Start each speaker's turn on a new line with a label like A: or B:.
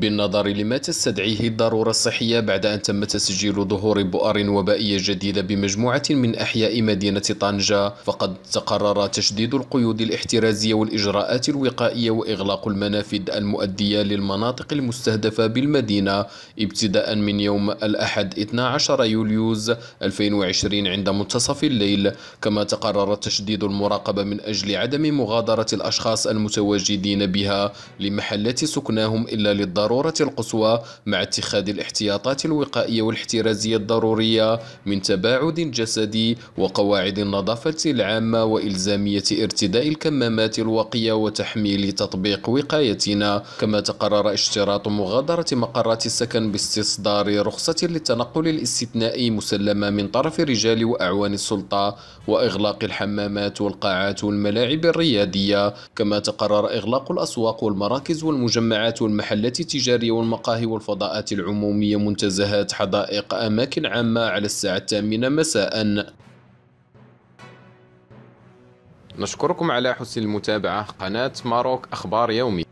A: بالنظر لما تستدعيه الضرورة الصحية بعد أن تم تسجيل ظهور بؤر وبائية جديدة بمجموعة من أحياء مدينة طنجة فقد تقرر تشديد القيود الاحترازية والإجراءات الوقائية وإغلاق المنافذ المؤدية للمناطق المستهدفة بالمدينة ابتداء من يوم الأحد 12 يوليوز 2020 عند منتصف الليل كما تقرر تشديد المراقبة من أجل عدم مغادرة الأشخاص المتواجدين بها لمحلات سكناهم إلا للضرورة بالضرورة القصوى مع اتخاذ الاحتياطات الوقائية والاحترازية الضرورية من تباعد جسدي وقواعد النظافة العامة وإلزامية ارتداء الكمامات الواقية وتحميل تطبيق وقايتنا كما تقرر اشتراط مغادرة مقرات السكن باستصدار رخصة للتنقل الاستثنائي مسلمة من طرف رجال وأعوان السلطة وإغلاق الحمامات والقاعات والملاعب الريادية كما تقرر إغلاق الأسواق والمراكز والمجمعات والمحلات التجارية والمقاهي والفضاءات العمومية منتزهات حدائق أماكن عامة على الساعة الثامنة مساء نشكركم على حسن المتابعة قناة ماروك أخبار يومي